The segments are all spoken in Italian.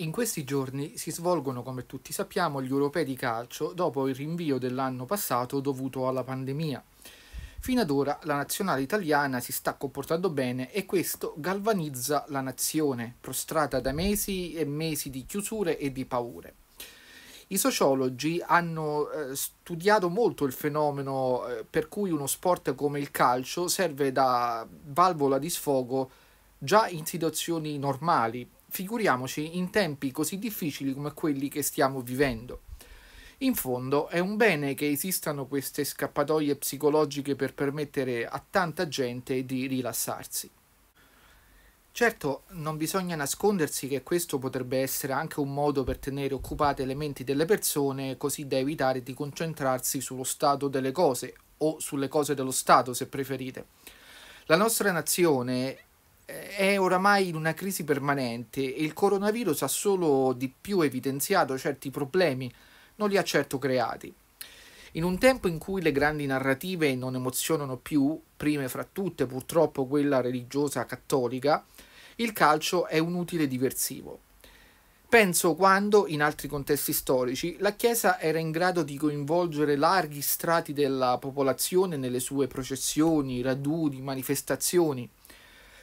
In questi giorni si svolgono, come tutti sappiamo, gli europei di calcio dopo il rinvio dell'anno passato dovuto alla pandemia. Fino ad ora la nazionale italiana si sta comportando bene e questo galvanizza la nazione, prostrata da mesi e mesi di chiusure e di paure. I sociologi hanno eh, studiato molto il fenomeno eh, per cui uno sport come il calcio serve da valvola di sfogo già in situazioni normali figuriamoci in tempi così difficili come quelli che stiamo vivendo. In fondo è un bene che esistano queste scappatoie psicologiche per permettere a tanta gente di rilassarsi. Certo, non bisogna nascondersi che questo potrebbe essere anche un modo per tenere occupate le menti delle persone, così da evitare di concentrarsi sullo stato delle cose o sulle cose dello Stato, se preferite. La nostra nazione è oramai in una crisi permanente e il coronavirus ha solo di più evidenziato certi problemi, non li ha certo creati. In un tempo in cui le grandi narrative non emozionano più, prime fra tutte purtroppo quella religiosa cattolica, il calcio è un utile diversivo. Penso quando, in altri contesti storici, la Chiesa era in grado di coinvolgere larghi strati della popolazione nelle sue processioni, raduni, manifestazioni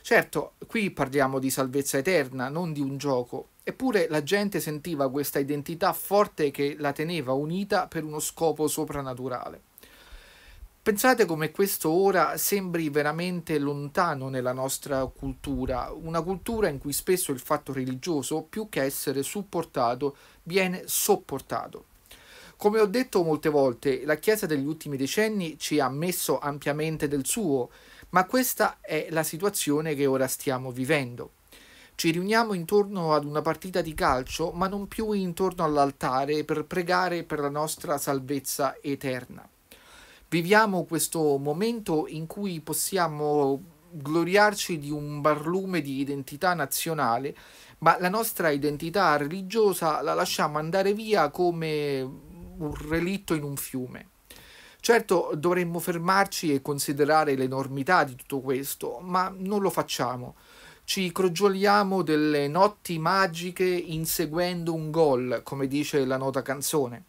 Certo, qui parliamo di salvezza eterna, non di un gioco, eppure la gente sentiva questa identità forte che la teneva unita per uno scopo soprannaturale. Pensate come questo ora sembri veramente lontano nella nostra cultura, una cultura in cui spesso il fatto religioso, più che essere supportato, viene sopportato. Come ho detto molte volte, la Chiesa degli ultimi decenni ci ha messo ampiamente del suo, ma questa è la situazione che ora stiamo vivendo. Ci riuniamo intorno ad una partita di calcio, ma non più intorno all'altare per pregare per la nostra salvezza eterna. Viviamo questo momento in cui possiamo gloriarci di un barlume di identità nazionale, ma la nostra identità religiosa la lasciamo andare via come un relitto in un fiume. Certo dovremmo fermarci e considerare l'enormità di tutto questo, ma non lo facciamo. Ci crogioliamo delle notti magiche inseguendo un gol, come dice la nota canzone.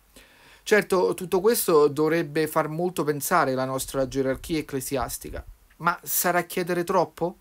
Certo, tutto questo dovrebbe far molto pensare la nostra gerarchia ecclesiastica, ma sarà chiedere troppo?